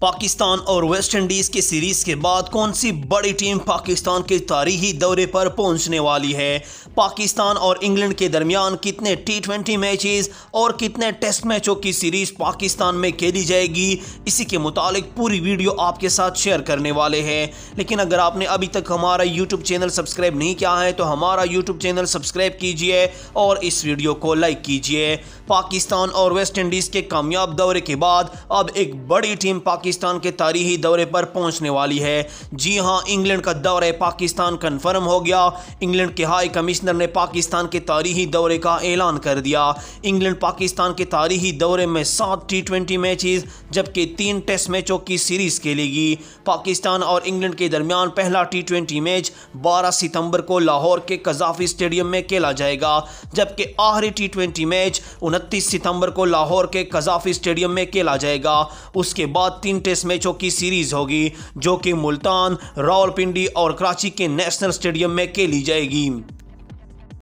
पाकिस्तान और West Indies की series के बाद कौन सी बड़ी टीम पाकिस्तान के तारीखी दौरे पर पहुंचने वाली है पाकिस्तान और इंग्लैंड के दरमियान कितने टी ट्वेंटी मैचेस और कितने टेस्ट मैचों की सीरीज़ पाकिस्तान में खेली जाएगी इसी के मुतालिक पूरी वीडियो आपके साथ शेयर करने वाले हैं लेकिन अगर आपने अभी तक हमारा यूट्यूब चैनल सब्सक्राइब नहीं किया है तो हमारा यूट्यूब चैनल सब्सक्राइब कीजिए और इस वीडियो को लाइक कीजिए पाकिस्तान और वेस्ट इंडीज़ के कामयाब दौरे के बाद अब एक बड़ी टीम पाकिस्तान पाकिस्तान के तारीखी दौरे पर पहुंचने वाली है जी हां इंग्लैंड का दौरे पाकिस्तान कन्फर्म हो गया इंग्लैंड के हाई कमिश्नर ने पाकिस्तान के तारीखी दौरे का ऐलान कर दिया इंग्लैंड पाकिस्तान के तारीखी दौरे में सात टी ट्वेंटी मैच जबकि तीन टेस्ट मैचों की सीरीज खेलेगी पाकिस्तान और इंग्लैंड के दरमियान पहला टी ट्वेंटी मैच बारह सितंबर को लाहौर के कजाफी स्टेडियम में खेला जाएगा जबकि आखिरी टी ट्वेंटी मैच उनतीस सितंबर को लाहौर के कजाफी स्टेडियम में खेला जाएगा उसके बाद तीन तीन टेस्ट मैचों की सीरीज होगी जो कि मुल्तान रावलपिंडी और कराची के नेशनल स्टेडियम में खेली जाएगी